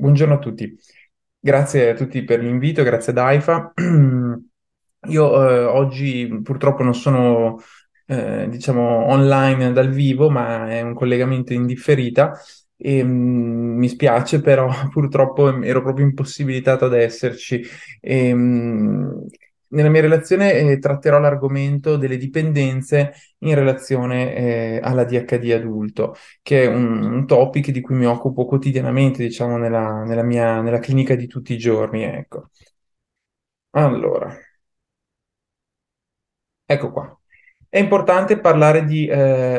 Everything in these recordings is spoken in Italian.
Buongiorno a tutti. Grazie a tutti per l'invito, grazie ad AIFA. Io eh, oggi purtroppo non sono eh, diciamo online dal vivo, ma è un collegamento in differita e mh, mm, mi spiace, però purtroppo ero proprio impossibilitato ad esserci. E, mh, mm, nella mia relazione eh, tratterò l'argomento delle dipendenze in relazione eh, alla DHD adulto, che è un, un, topic di cui mi occupo quotidianamente, diciamo, nella, nella mia nella clinica di tutti i giorni. Ecco. Allora, ecco qua. È importante parlare di eh,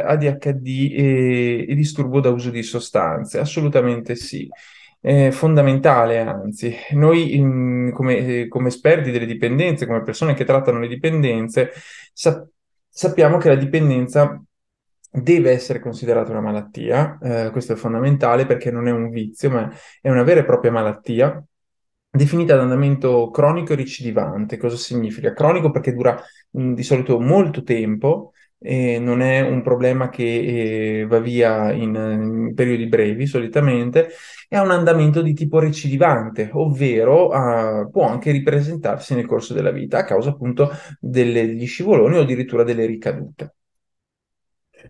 ADHD e, e disturbo da uso di sostanze, assolutamente sì eh, fondamentale, anzi, noi in, come, eh, come, esperti delle dipendenze, come persone che trattano le dipendenze, sa- sappiamo che la dipendenza deve essere considerata una malattia, eh, questo è fondamentale perché non è un vizio, ma è una vera e propria malattia definita ad andamento cronico e recidivante. Cosa significa? Cronico perché dura mh, mm, di solito molto tempo, eh, non è un problema che eh, va via in, in, periodi brevi solitamente, è un andamento di tipo recidivante, ovvero eh, può anche ripresentarsi nel corso della vita a causa appunto delle, degli scivoloni o addirittura delle ricadute.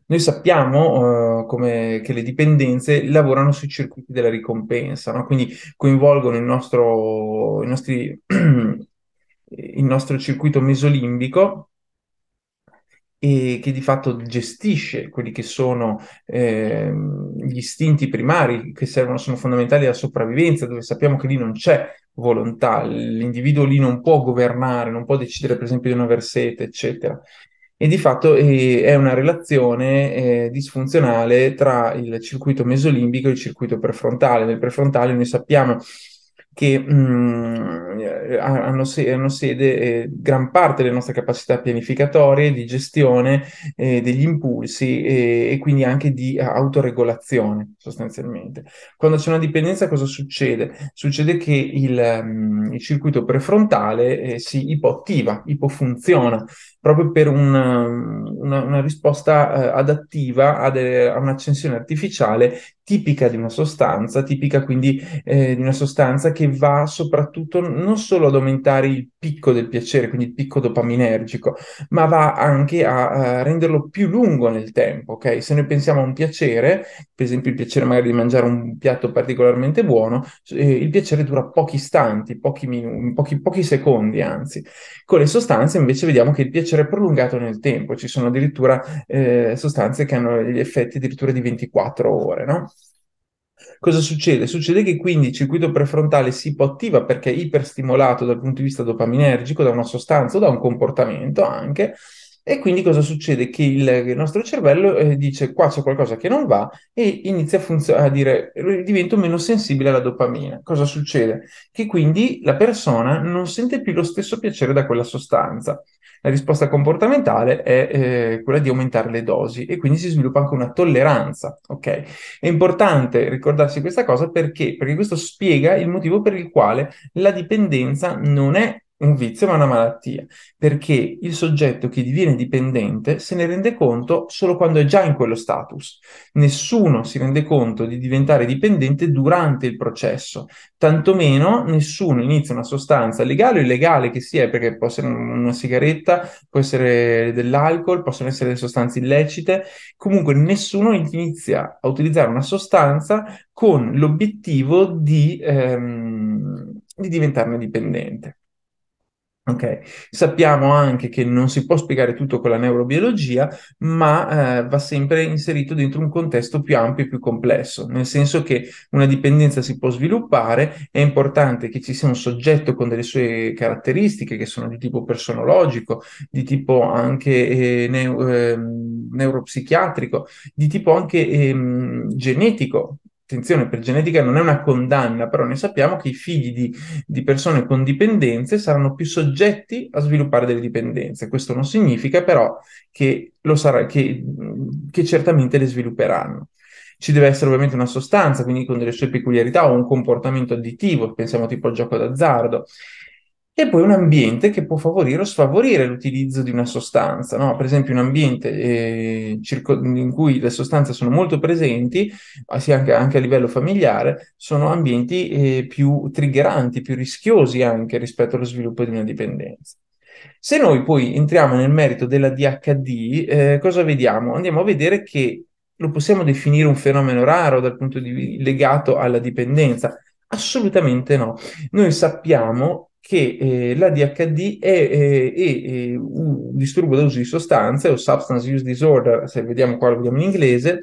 Noi sappiamo eh, che le dipendenze lavorano sui circuiti della ricompensa, no? quindi coinvolgono il nostro, nostri, il nostro circuito mesolimbico e che di fatto gestisce quelli che sono eh, gli istinti primari che servono, sono fondamentali alla sopravvivenza, dove sappiamo che lì non c'è volontà, l'individuo lì non può governare, non può decidere per esempio di non una sete, eccetera. E di fatto eh, è una relazione eh, disfunzionale tra il circuito mesolimbico e il circuito prefrontale. Nel prefrontale noi sappiamo che mh, mm, hanno, se- hanno, sede eh, gran parte delle nostre capacità pianificatorie, di gestione eh, degli impulsi eh, e quindi anche di eh, autoregolazione sostanzialmente. Quando c'è una dipendenza cosa succede? Succede che il, mh, mm, il circuito prefrontale eh, si ipoattiva, ipofunziona, proprio per una, mm, una, una risposta eh, adattiva a, de- a un'accensione artificiale tipica di una sostanza, tipica quindi di una sostanza che che va soprattutto non solo ad aumentare il picco del piacere, quindi il picco dopaminergico, ma va anche a, a renderlo più lungo nel tempo, ok? Se noi pensiamo a un piacere, per esempio il piacere magari di mangiare un piatto particolarmente buono, eh, il piacere dura pochi istanti, pochi, minu- pochi, pochi secondi anzi. Con le sostanze invece vediamo che il piacere è prolungato nel tempo, ci sono addirittura eh, sostanze che hanno gli effetti addirittura di 24 ore, no? Cosa succede? Succede che quindi il circuito prefrontale si ipoattiva perché è iperstimolato dal punto di vista dopaminergico da una sostanza o da un comportamento anche, e quindi cosa succede? Che il, il nostro cervello eh, dice qua c'è qualcosa che non va e inizia a, funzo- a dire divento meno sensibile alla dopamina. Cosa succede? Che quindi la persona non sente più lo stesso piacere da quella sostanza. La risposta comportamentale è eh, quella di aumentare le dosi e quindi si sviluppa anche una tolleranza, ok? È importante ricordarsi questa cosa perché, perché questo spiega il motivo per il quale la dipendenza non è un vizio ma una malattia, perché il soggetto che diviene dipendente se ne rende conto solo quando è già in quello status. Nessuno si rende conto di diventare dipendente durante il processo, tantomeno nessuno inizia una sostanza legale o illegale che sia, perché può essere una sigaretta, può essere dell'alcol, possono essere delle sostanze illecite, comunque nessuno inizia a utilizzare una sostanza con l'obiettivo di, ehm, di diventarne dipendente. Ok, Sappiamo anche che non si può spiegare tutto con la neurobiologia, ma eh, va sempre inserito dentro un contesto più ampio e più complesso, nel senso che una dipendenza si può sviluppare, è importante che ci sia un soggetto con delle sue caratteristiche che sono di tipo personologico, di tipo anche eh, neu- eh, neuropsichiatrico, di tipo anche ehm, genetico, attenzione, per genetica non è una condanna, però noi sappiamo che i figli di, di, persone con dipendenze saranno più soggetti a sviluppare delle dipendenze. Questo non significa però che, sarà, che, mm, che certamente le svilupperanno ci deve essere ovviamente una sostanza, quindi con delle sue peculiarità o un comportamento additivo, pensiamo tipo al gioco d'azzardo e poi un ambiente che può favorire o sfavorire l'utilizzo di una sostanza, no? per esempio un ambiente eh, circo- in cui le sostanze sono molto presenti, sia anche, anche a livello familiare, sono ambienti eh, più triggeranti, più rischiosi anche rispetto allo sviluppo di una dipendenza. Se noi poi entriamo nel merito della DHD, eh, cosa vediamo? Andiamo a vedere che lo possiamo definire un fenomeno raro dal punto di vista legato alla dipendenza. Assolutamente no. Noi sappiamo che eh, l'ADHD è, eh, è, è, eh, un disturbo d'uso di sostanze o substance use disorder, se vediamo qua lo vediamo in inglese,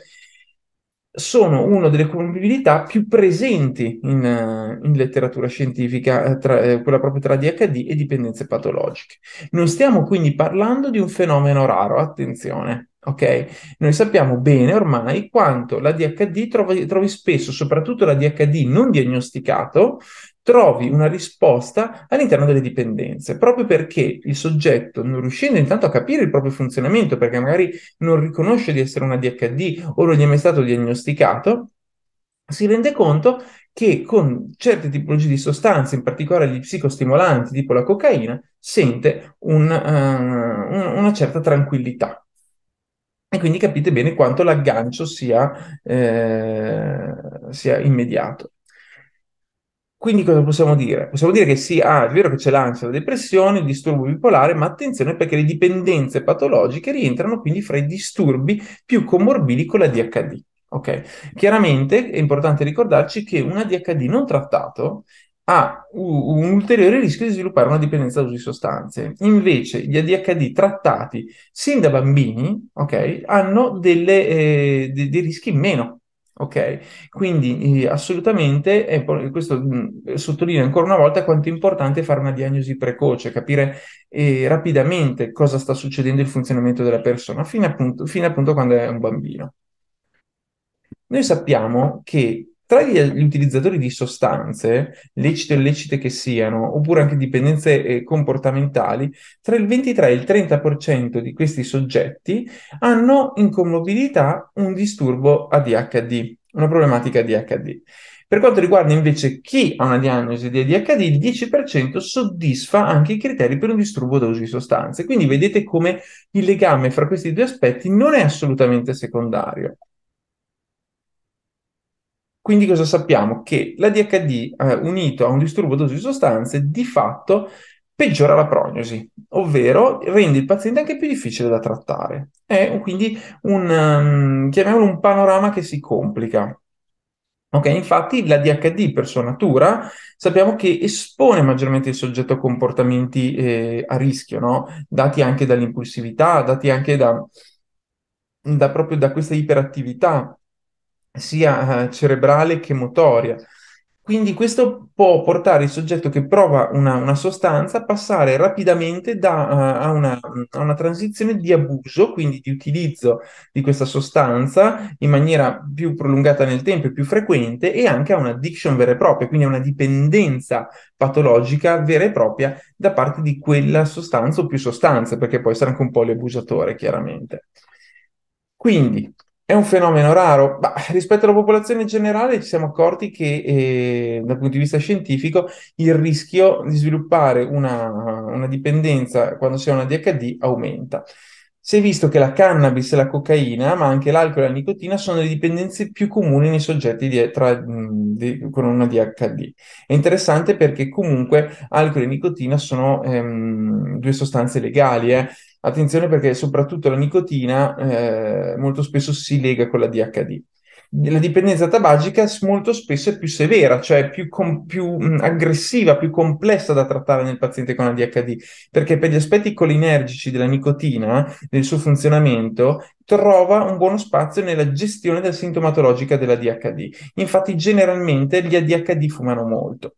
sono una delle comorbidità più presenti in, eh, in letteratura scientifica, tra, quella proprio tra ADHD e dipendenze patologiche. Non stiamo quindi parlando di un fenomeno raro, attenzione. Ok, noi sappiamo bene ormai quanto l'ADHD trovi, trovi spesso, soprattutto la DHD non diagnosticato, trovi una risposta all'interno delle dipendenze, proprio perché il soggetto, non riuscendo intanto a capire il proprio funzionamento, perché magari non riconosce di essere una DHD o non gli è mai stato diagnosticato, si rende conto che con certe tipologie di sostanze, in particolare gli psicostimolanti tipo la cocaina, sente un, uh, una certa tranquillità. E quindi capite bene quanto l'aggancio sia, eh, sia immediato. Quindi cosa possiamo dire? Possiamo dire che sì, ah, è vero che c'è l'ansia, la depressione, il disturbo bipolare, ma attenzione perché le dipendenze patologiche rientrano quindi fra i disturbi più comorbidi con la DHD. Ok, chiaramente è importante ricordarci che un ADHD non trattato ha un ulteriore rischio di sviluppare una dipendenza da uso di sostanze. Invece gli ADHD trattati sin da bambini, ok, hanno delle, eh, dei, dei rischi meno Ok? Quindi eh, assolutamente, e questo mh, mm, sottolinea ancora una volta quanto è importante fare una diagnosi precoce, capire eh, rapidamente cosa sta succedendo il funzionamento della persona, fino appunto, fino appunto quando è un bambino. Noi sappiamo che tra gli, gli, utilizzatori di sostanze, lecite o illecite che siano, oppure anche dipendenze eh, comportamentali, tra il 23 e il 30% di questi soggetti hanno in comorbidità un disturbo ADHD, una problematica ADHD. Per quanto riguarda invece chi ha una diagnosi di ADHD, il 10% soddisfa anche i criteri per un disturbo da uso di sostanze. Quindi vedete come il legame fra questi due aspetti non è assolutamente secondario. Quindi cosa sappiamo? Che l'ADHD eh, unito a un disturbo d'uso di sostanze di fatto peggiora la prognosi, ovvero rende il paziente anche più difficile da trattare. È quindi un, um, chiamiamolo un panorama che si complica. Ok, infatti l'ADHD per sua natura sappiamo che espone maggiormente il soggetto a comportamenti eh, a rischio, no? dati anche dall'impulsività, dati anche da, da proprio da questa iperattività sia eh, cerebrale che motoria. Quindi questo può portare il soggetto che prova una, una sostanza a passare rapidamente da, eh, a, una, a, una, transizione di abuso, quindi di utilizzo di questa sostanza in maniera più prolungata nel tempo e più frequente, e anche a un'addiction vera e propria, quindi a una dipendenza patologica vera e propria da parte di quella sostanza o più sostanze, perché può essere anche un poliabusatore, chiaramente. Quindi, è un fenomeno raro, ma rispetto alla popolazione generale ci siamo accorti che eh, dal punto di vista scientifico il rischio di sviluppare una, una dipendenza quando si ha una DHD aumenta. Si è visto che la cannabis e la cocaina, ma anche l'alcol e la nicotina, sono le dipendenze più comuni nei soggetti di, tra, di, con una DHD. È interessante perché comunque alcol e nicotina sono ehm, due sostanze legali, eh? Attenzione perché soprattutto la nicotina eh, molto spesso si lega con la DHD. La dipendenza tabagica molto spesso è più severa, cioè più, com- più mm, aggressiva, più complessa da trattare nel paziente con ADHD, perché per gli aspetti colinergici della nicotina, del suo funzionamento, trova un buono spazio nella gestione della sintomatologica della DHD. Infatti generalmente gli ADHD fumano molto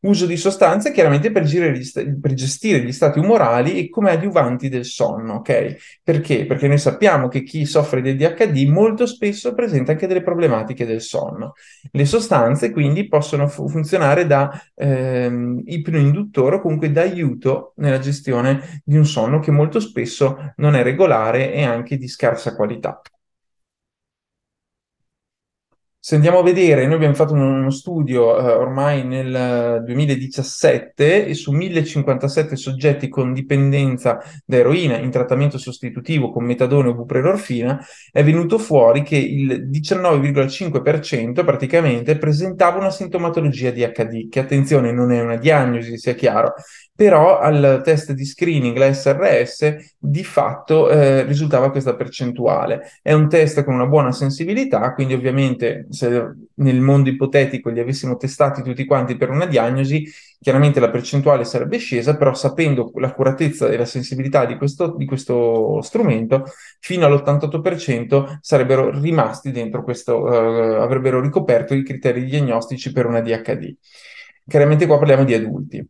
uso di sostanze chiaramente per, st- per, gestire gli stati umorali e come adiuvanti del sonno, ok? Perché? Perché noi sappiamo che chi soffre di ADHD molto spesso presenta anche delle problematiche del sonno. Le sostanze quindi possono fu- funzionare da ehm, ipnoinduttore o comunque da aiuto nella gestione di un sonno che molto spesso non è regolare e anche di scarsa qualità. Se andiamo a vedere, noi abbiamo fatto uno studio eh, ormai nel 2017 eh, e su 1057 soggetti con dipendenza da eroina in trattamento sostitutivo con metadone o buprenorfina è venuto fuori che il 19,5% praticamente presentava una sintomatologia di HD, che attenzione non è una diagnosi, sia chiaro, però al test di screening, la SRS, di fatto eh, risultava questa percentuale. È un test con una buona sensibilità, quindi ovviamente se nel mondo ipotetico li avessimo testati tutti quanti per una diagnosi, chiaramente la percentuale sarebbe scesa, però sapendo l'accuratezza e la sensibilità di questo, di questo strumento, fino all'88% sarebbero rimasti dentro questo, eh, avrebbero ricoperto i criteri diagnostici per una DHD. Chiaramente qua parliamo di adulti.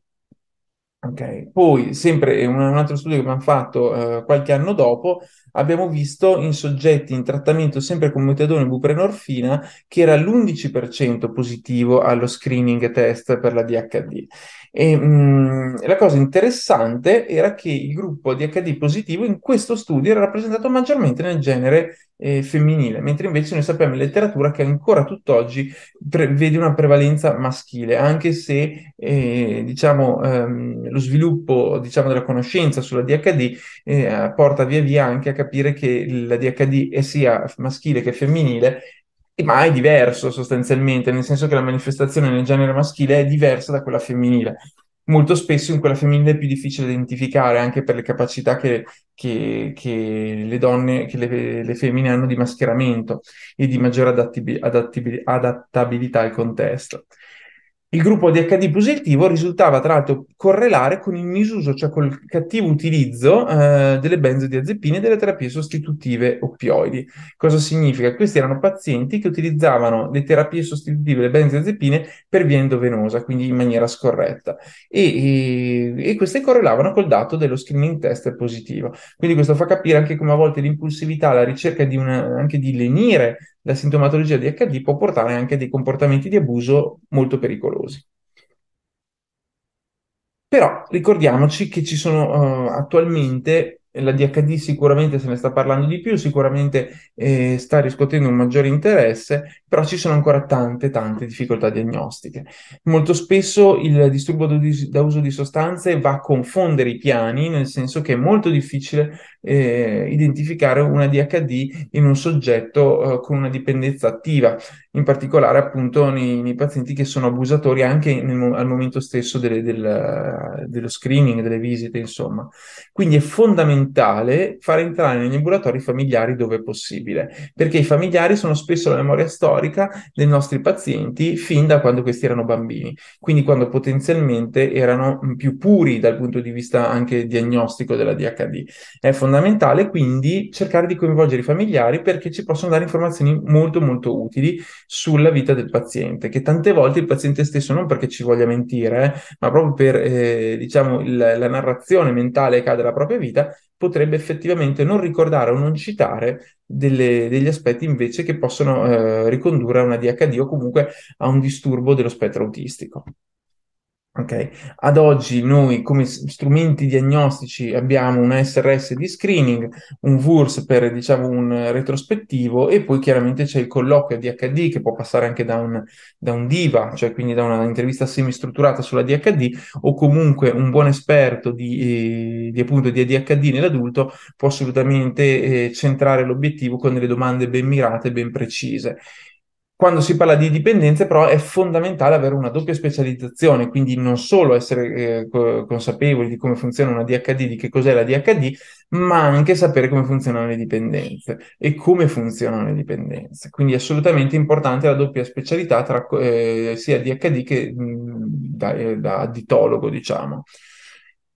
Ok, poi sempre un, un altro studio che abbiamo fatto eh, qualche anno dopo abbiamo visto in soggetti in trattamento sempre con metadone e buprenorfina che era l'11% positivo allo screening test per la DHD. E, mh, mm, la cosa interessante era che il gruppo DHD positivo in questo studio era rappresentato maggiormente nel genere eh, femminile, mentre invece noi sappiamo in letteratura che ancora tutt'oggi pre- vede una prevalenza maschile, anche se eh, diciamo, ehm, lo sviluppo diciamo, della conoscenza sulla DHD eh, porta via via anche a capire capire che DHD è sia maschile che femminile, ma è diverso sostanzialmente, nel senso che la manifestazione nel genere maschile è diversa da quella femminile. Molto spesso in quella femminile è più difficile identificare anche per le capacità che, che, che le donne, che le, le, femmine hanno di mascheramento e di maggiore adattib- adattib- adattabilità al contesto. Il gruppo di HD positivo risultava tra l'altro correlare con il misuso, cioè col cattivo utilizzo eh, delle benzodiazepine e delle terapie sostitutive oppioidi. Cosa significa? Questi erano pazienti che utilizzavano le terapie sostitutive, le benzodiazepine, per via endovenosa, quindi in maniera scorretta. E, e, e queste correlavano col dato dello screening test positivo. Quindi questo fa capire anche come a volte l'impulsività, la ricerca di una, anche di lenire la sintomatologia di HD può portare anche a dei comportamenti di abuso molto pericolosi. Però ricordiamoci che ci sono uh, attualmente eh, la DHD sicuramente se ne sta parlando di più, sicuramente eh, sta riscuotendo un maggiore interesse, però ci sono ancora tante, tante difficoltà diagnostiche. Molto spesso il disturbo da uso di sostanze va a confondere i piani, nel senso che è molto difficile eh, identificare una DHD in un soggetto eh, con una dipendenza attiva, in particolare appunto nei, nei pazzienti che sono abusatori anche in, al momento stesso delle, del, dello screening, delle visite, insomma. Quindi è fondamentale far entrare negli ambulatori familiari dove è possibile, perché i familiari sono spesso la memoria storica dei nostri pazienti fin da quando questi erano bambini, quindi quando potenzialmente erano più puri dal punto di vista anche diagnostico della DHD. È fondamentale fondamentale quindi cercare di coinvolgere i familiari perché ci possono dare informazioni molto molto utili sulla vita del paziente, che tante volte il paziente stesso, non perché ci voglia mentire, eh, ma proprio per eh, diciamo, il, la narrazione mentale che ha della propria vita, potrebbe effettivamente non ricordare o non citare delle, degli aspetti invece che possono eh, ricondurre a una DHD o comunque a un disturbo dello spettro autistico. Okay. Ad oggi noi come strumenti diagnostici abbiamo un SRS di screening, un VURS per diciamo, un retrospettivo e poi chiaramente c'è il colloquio ADHD che può passare anche da un, da un DIVA, cioè quindi da un'intervista semistrutturata sulla DHD o comunque un buon esperto di, eh, di, appunto, di ADHD nell'adulto può assolutamente eh, centrare l'obiettivo con delle domande ben mirate e ben precise. Quando si parla di dipendenze però è fondamentale avere una doppia specializzazione, quindi non solo essere eh, consapevoli di come funziona una DHD, di che cos'è la DHD, ma anche sapere come funzionano le dipendenze e come funzionano le dipendenze. Quindi è assolutamente importante la doppia specialità tra eh, sia DHD che mh, mm, da, eh, da additologo, diciamo.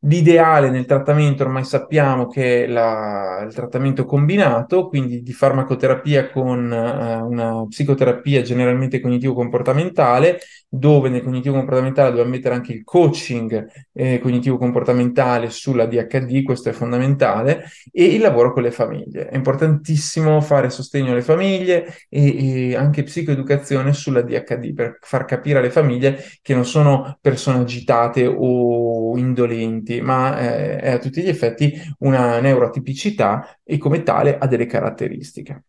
L'ideale nel trattamento ormai sappiamo che è la, il trattamento combinato, quindi di farmacoterapia con eh, una psicoterapia generalmente cognitivo-comportamentale dove nel cognitivo comportamentale dobbiamo mettere anche il coaching eh, cognitivo comportamentale sulla DHD, questo è fondamentale, e il lavoro con le famiglie. È importantissimo fare sostegno alle famiglie e, e anche psicoeducazione sulla DHD per far capire alle famiglie che non sono persone agitate o indolenti, ma eh, è a tutti gli effetti una neurotipicità e come tale ha delle caratteristiche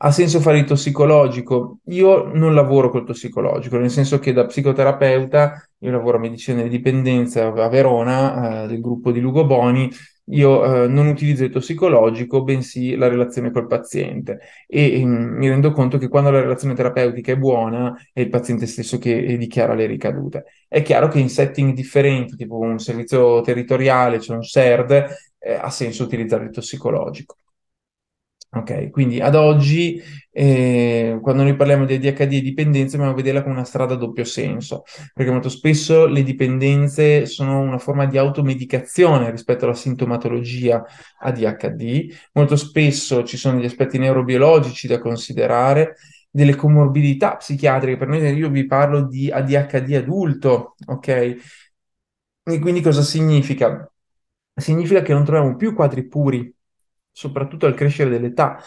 ha senso fare il tossicologico? Io non lavoro col tossicologico, nel senso che da psicoterapeuta, io lavoro a medicina di dipendenza a Verona, eh, del gruppo di Lugo Boni, io eh, non utilizzo il tossicologico, bensì la relazione col paziente e, e mm, mi rendo conto che quando la relazione terapeutica è buona è il paziente stesso che eh, dichiara le ricadute. È chiaro che in setting differenti, tipo un servizio territoriale, c'è cioè un SERD, eh, ha senso utilizzare il tossicologico. Ok, quindi ad oggi, eh, quando noi parliamo di ADHD e dipendenza dobbiamo vederla come una strada a doppio senso, perché molto spesso le dipendenze sono una forma di automedicazione rispetto alla sintomatologia ADHD, molto spesso ci sono degli aspetti neurobiologici da considerare, delle comorbidità psichiatriche, per noi io vi parlo di ADHD adulto, ok? E quindi cosa significa? Significa che non troviamo più quadri puri soprattutto al crescere dell'età,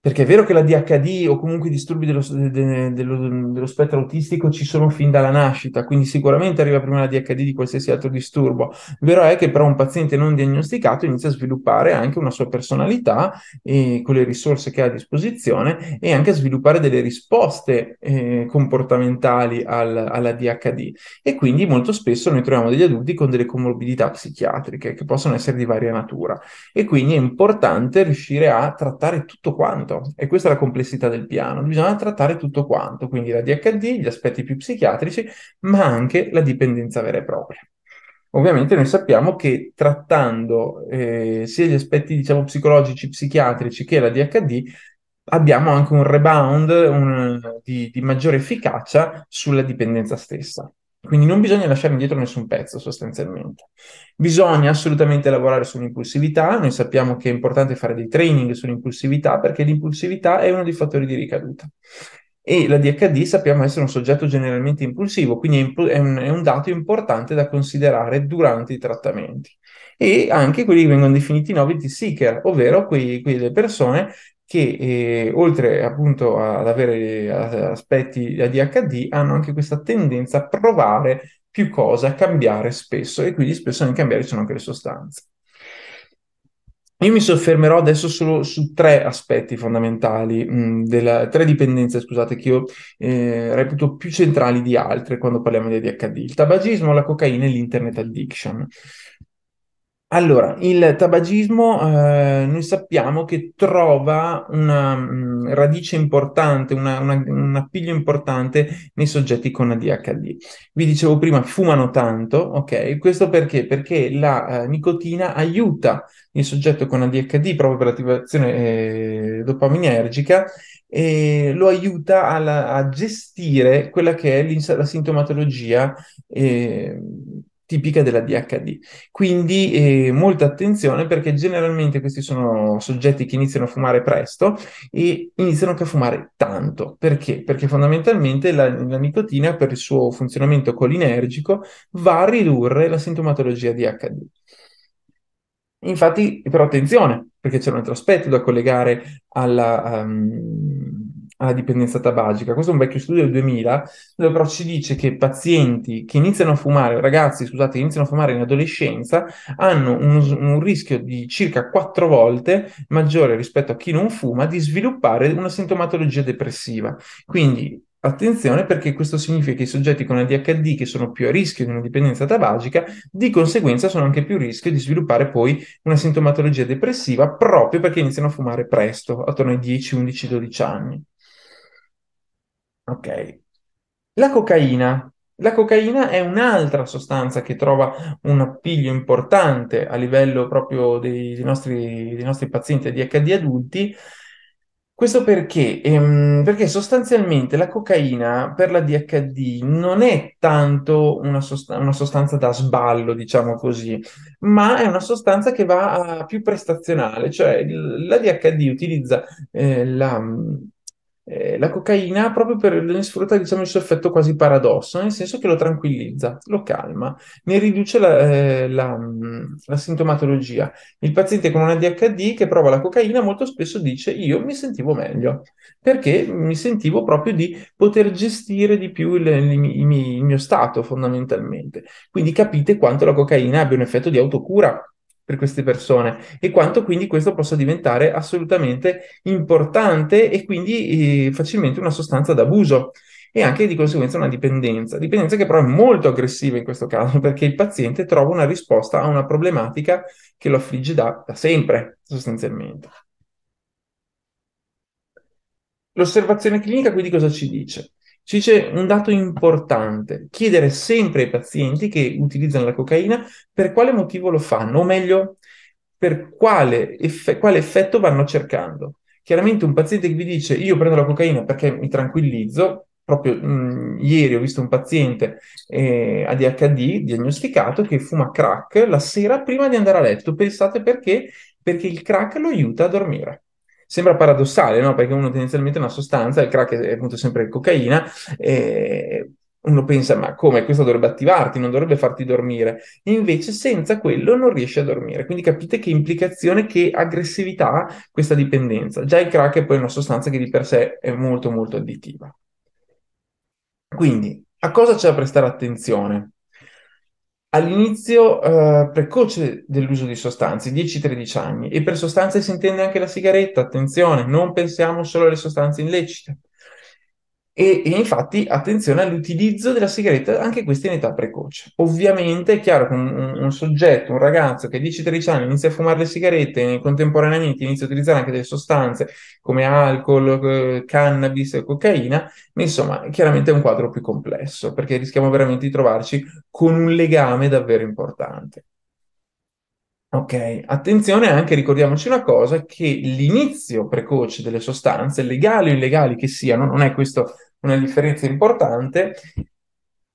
perché è vero che la DHD o comunque i disturbi dello, de, dello, dello, spettro autistico ci sono fin dalla nascita, quindi sicuramente arriva prima la DHD di qualsiasi altro disturbo. Vero è che però un paziente non diagnosticato inizia a sviluppare anche una sua personalità e, con le risorse che ha a disposizione e anche a sviluppare delle risposte eh, comportamentali al, alla DHD. E quindi molto spesso noi troviamo degli adulti con delle comorbidità psichiatriche che possono essere di varia natura. E quindi è importante riuscire a trattare tutto quanto quanto. E questa è la complessità del piano. Bisogna trattare tutto quanto, quindi la DHD, gli aspetti più psichiatrici, ma anche la dipendenza vera e propria. Ovviamente noi sappiamo che trattando eh, sia gli aspetti diciamo, psicologici, psichiatrici che la DHD, abbiamo anche un rebound un, di, di maggiore efficacia sulla dipendenza stessa. Quindi non bisogna lasciare indietro nessun pezzo sostanzialmente. Bisogna assolutamente lavorare sull'impulsività, noi sappiamo che è importante fare dei training sull'impulsività perché l'impulsività è uno dei fattori di ricaduta. E la DHD sappiamo essere un soggetto generalmente impulsivo, quindi è, impu- è, un, è un dato importante da considerare durante i trattamenti e anche quelli che vengono definiti novelty seeker, ovvero quelle persone che eh, oltre appunto ad avere aspetti ADHD hanno anche questa tendenza a provare più cose, a cambiare spesso e quindi spesso nel cambiare ci sono anche le sostanze. Io mi soffermerò adesso solo su tre aspetti fondamentali, mh, mm, della, tre dipendenze, scusate, che io eh, reputo più centrali di altre quando parliamo di ADHD, il tabagismo, la cocaina e l'internet addiction. Allora, il tabagismo, eh, noi sappiamo che trova una mh, mm, radice importante, una, una, un appiglio importante nei soggetti con ADHD. Vi dicevo prima, fumano tanto, ok? Questo perché? Perché la eh, nicotina aiuta il soggetto con ADHD proprio per l'attivazione eh, dopaminergica e lo aiuta alla, a gestire quella che è la sintomatologia eh, tipica della DHD. Quindi eh, molta attenzione perché generalmente questi sono soggetti che iniziano a fumare presto e iniziano anche a fumare tanto. Perché? Perché fondamentalmente la, la nicotina per il suo funzionamento colinergico va a ridurre la sintomatologia DHD. Infatti, però attenzione, perché c'è un altro aspetto da collegare alla, um, alla dipendenza tabagica. Questo è un vecchio studio del 2000, dove però ci dice che pazienti che iniziano a fumare, ragazzi, scusate, che iniziano a fumare in adolescenza, hanno un, un rischio di circa quattro volte maggiore rispetto a chi non fuma di sviluppare una sintomatologia depressiva. Quindi Attenzione perché questo significa che i soggetti con ADHD che sono più a rischio di una dipendenza tabagica, di conseguenza sono anche più a rischio di sviluppare poi una sintomatologia depressiva proprio perché iniziano a fumare presto, attorno ai 10, 11, 12 anni. Ok. La cocaina. La cocaina è un'altra sostanza che trova un appiglio importante a livello proprio dei, dei, nostri, dei nostri, pazienti ADHD adulti. Questo perché? Ehm, perché sostanzialmente la cocaina per la DHD non è tanto una, sost- una, sostanza da sballo, diciamo così, ma è una sostanza che va a ah, più prestazionale, cioè l- la DHD utilizza eh, la eh, la cocaina proprio per ne sfrutta diciamo, il suo effetto quasi paradosso, nel senso che lo tranquillizza, lo calma, ne riduce la, eh, la, mm, la, sintomatologia. Il paziente con una DHD che prova la cocaina molto spesso dice io mi sentivo meglio, perché mi sentivo proprio di poter gestire di più il, il, il, il mio stato fondamentalmente. Quindi capite quanto la cocaina abbia un effetto di autocura per queste persone e quanto quindi questo possa diventare assolutamente importante e quindi eh, facilmente una sostanza d'abuso e anche di conseguenza una dipendenza, dipendenza che però è molto aggressiva in questo caso perché il paziente trova una risposta a una problematica che lo affligge da, da sempre sostanzialmente. L'osservazione clinica quindi cosa ci dice? Ci dice un dato importante, chiedere sempre ai pazienti che utilizzano la cocaina per quale motivo lo fanno, o meglio, per quale, eff- quale effetto vanno cercando. Chiaramente un paziente che vi dice io prendo la cocaina perché mi tranquillizzo, proprio mh, mhmm, ieri ho visto un paziente eh, ADHD diagnosticato che fuma crack la sera prima di andare a letto. Pensate perché? Perché il crack lo aiuta a dormire. Sembra paradossale, no? Perché uno tendenzialmente è una sostanza, il crack è appunto sempre cocaina, e uno pensa, ma come? Questo dovrebbe attivarti, non dovrebbe farti dormire. Invece senza quello non riesci a dormire. Quindi capite che implicazione, che aggressività questa dipendenza. Già il crack è poi una sostanza che di per sé è molto molto additiva. Quindi, a cosa c'è da prestare attenzione? all'inizio eh, precoce dell'uso di sostanze, 10-13 anni, e per sostanze si intende anche la sigaretta, attenzione, non pensiamo solo alle sostanze illecite. E, e, infatti attenzione all'utilizzo della sigaretta anche questa in età precoce. Ovviamente è chiaro che un, un, soggetto, un ragazzo che a 10-13 anni inizia a fumare le sigarette e contemporaneamente inizia a utilizzare anche delle sostanze come alcol, eh, cannabis, cocaina, insomma chiaramente è un quadro più complesso perché rischiamo veramente di trovarci con un legame davvero importante. Ok, attenzione anche, ricordiamoci una cosa, che l'inizio precoce delle sostanze, legali o illegali che siano, non è questo una differenza importante,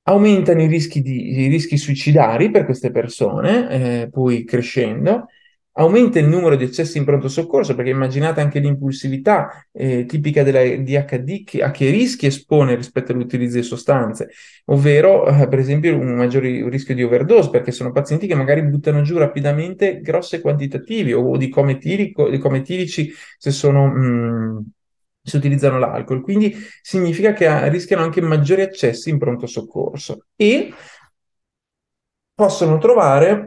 aumentano i rischi, di, i rischi suicidari per queste persone, eh, poi crescendo, aumenta il numero di accessi in pronto soccorso, perché immaginate anche l'impulsività eh, tipica della DHD che, a che rischi espone rispetto all'utilizzo di sostanze, ovvero eh, per esempio un maggiore rischio di overdose, perché sono pazienti che magari buttano giù rapidamente grosse quantitativi o, o di cometilici se sono... Mh, mm, se utilizzano l'alcol, quindi significa che eh, rischiano anche maggiori accessi in pronto soccorso e possono trovare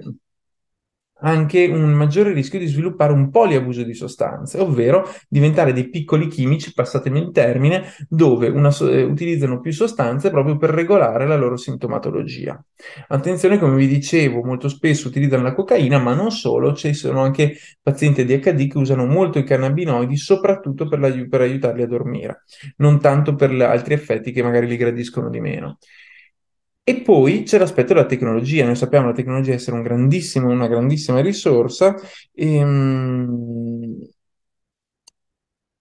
anche un maggiore rischio di sviluppare un poliabuso di sostanze, ovvero diventare dei piccoli chimici, passatemi il termine, dove una, eh, utilizzano più sostanze proprio per regolare la loro sintomatologia. Attenzione, come vi dicevo, molto spesso utilizzano la cocaina, ma non solo, ci sono anche pazienti ADHD che usano molto i cannabinoidi, soprattutto per, la, per aiutarli a dormire, non tanto per altri effetti che magari li gradiscono di meno. E poi c'è l'aspetto della tecnologia, noi sappiamo la tecnologia essere un grandissimo, una grandissima risorsa, e, ehm,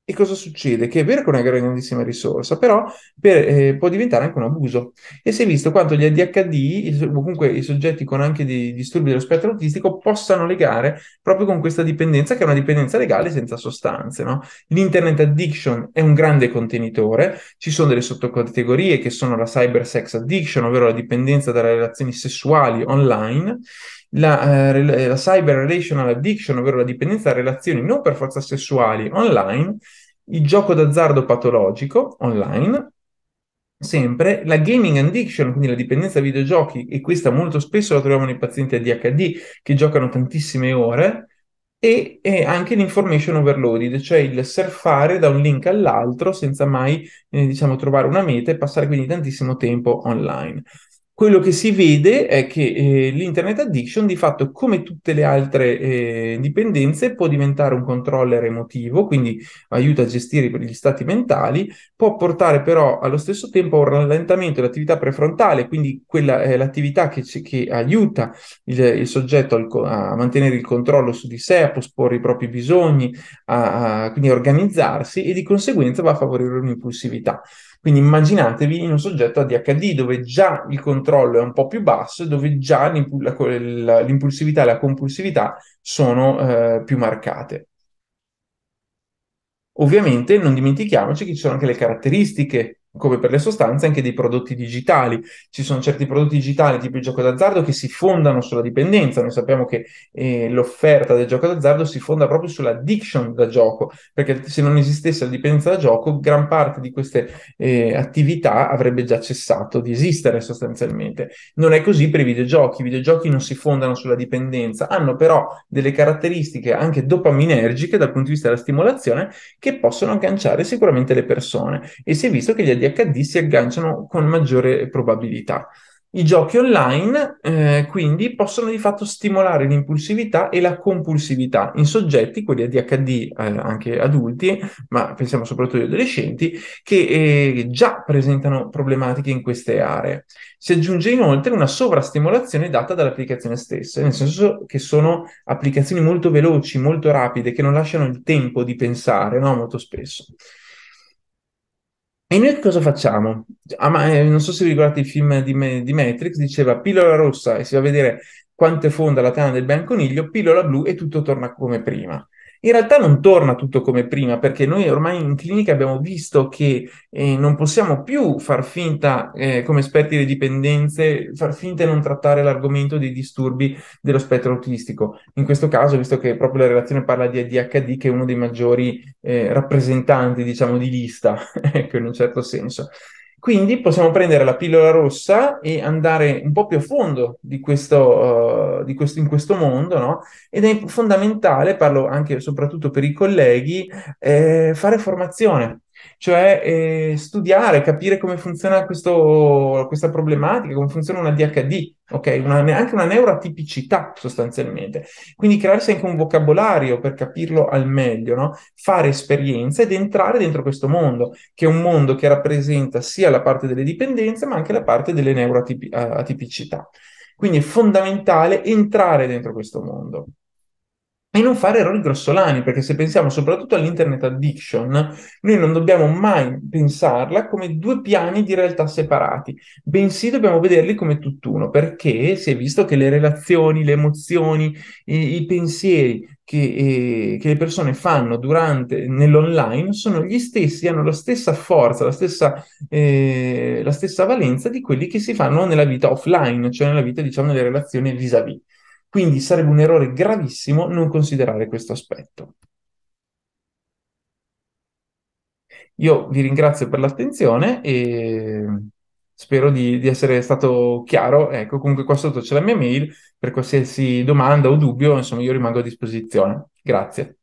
e cosa succede? Che è vero che è una grandissima risorsa, però per, eh, può diventare anche un abuso. E si è visto quanto gli ADHD, comunque i soggetti con anche dei disturbi dello spettro autistico, possano legare proprio con questa dipendenza, che è una dipendenza legale senza sostanze. No? L'internet addiction è un grande contenitore, ci sono delle sottocategorie che sono la cyber sex addiction, ovvero la dipendenza dalle relazioni sessuali online, la, eh, eh, la cyber relational addiction, ovvero la dipendenza da relazioni non per forza sessuali online, il gioco d'azzardo patologico online, sempre la gaming addiction, quindi la dipendenza da videogiochi, e questa molto spesso la troviamo nei pazienti ADHD che giocano tantissime ore, e, e anche l'information overloaded, cioè il surfare da un link all'altro senza mai, eh, diciamo, trovare una meta e passare quindi tantissimo tempo online quello che si vede è che eh, l'internet addiction, di fatto, come tutte le altre eh, dipendenze, può diventare un controller emotivo, quindi aiuta a gestire gli stati mentali, può portare però allo stesso tempo a un rallentamento dell'attività prefrontale, quindi quella è eh, l'attività che, che aiuta il, il soggetto al, a mantenere il controllo su di sé, a posporre i propri bisogni, a, a, quindi organizzarsi e di conseguenza va a favorire un'impulsività. Quindi immaginatevi in un soggetto ADHD dove già il controllo è un po' più basso, e dove già l'impulsività e la compulsività sono eh, più marcate. Ovviamente non dimentichiamoci che ci sono anche le caratteristiche come per le sostanze, anche dei prodotti digitali. Ci sono certi prodotti digitali, tipo il gioco d'azzardo, che si fondano sulla dipendenza. Noi sappiamo che eh, l'offerta del gioco d'azzardo si fonda proprio sull'addiction da gioco, perché se non esistesse la dipendenza da gioco, gran parte di queste eh, attività avrebbe già cessato di esistere sostanzialmente. Non è così per i videogiochi. I videogiochi non si fondano sulla dipendenza, hanno però delle caratteristiche anche dopaminergiche dal punto di vista della stimolazione che possono agganciare sicuramente le persone. E si è visto che gli addetti gli HD si agganciano con maggiore probabilità. I giochi online eh, quindi possono di fatto stimolare l'impulsività e la compulsività in soggetti, quelli ADHD eh, anche adulti, ma pensiamo soprattutto agli adolescenti, che eh, già presentano problematiche in queste aree. Si aggiunge inoltre una sovrastimolazione data dall'applicazione stessa, nel senso che sono applicazioni molto veloci, molto rapide, che non lasciano il tempo di pensare no? molto spesso. E noi cosa facciamo? Ah, ma, eh, non so se vi ricordate il film di, me, di, Matrix, diceva pillola rossa e si va a vedere quanto è fonda la tana del bianconiglio, pillola blu e tutto torna come prima. In realtà non torna tutto come prima perché noi ormai in clinica abbiamo visto che eh, non possiamo più far finta, eh, come esperti di dipendenze, far finta e non trattare l'argomento dei disturbi dello spettro autistico. In questo caso, visto che proprio la relazione parla di ADHD, che è uno dei maggiori eh, rappresentanti, diciamo, di lista, ecco, in un certo senso. Quindi possiamo prendere la pillola rossa e andare un po' più a fondo di questo, uh, di questo, in questo mondo, no? Ed è fondamentale, parlo anche e soprattutto per i colleghi, eh, fare formazione, cioè eh, studiare, capire come funziona questo, questa problematica, come funziona una DHD, ok? Una, anche una neuratipicità sostanzialmente. Quindi crearsi anche un vocabolario per capirlo al meglio, no? Fare esperienza ed entrare dentro questo mondo, che è un mondo che rappresenta sia la parte delle dipendenze, ma anche la parte delle neuroatipicità. Eh, Quindi è fondamentale entrare dentro questo mondo e non fare errori grossolani, perché se pensiamo soprattutto all'internet addiction, noi non dobbiamo mai pensarla come due piani di realtà separati, bensì dobbiamo vederli come tutt'uno, perché si è visto che le relazioni, le emozioni, i, i pensieri che, eh, che, le persone fanno durante, nell'online sono gli stessi, hanno la stessa forza, la stessa, eh, la stessa valenza di quelli che si fanno nella vita offline, cioè nella vita, diciamo, nelle relazioni vis-à-vis. Quindi sarebbe un errore gravissimo non considerare questo aspetto. Io vi ringrazio per l'attenzione e spero di, di, essere stato chiaro. Ecco, comunque qua sotto c'è la mia mail, per qualsiasi domanda o dubbio, insomma, io rimango a disposizione. Grazie.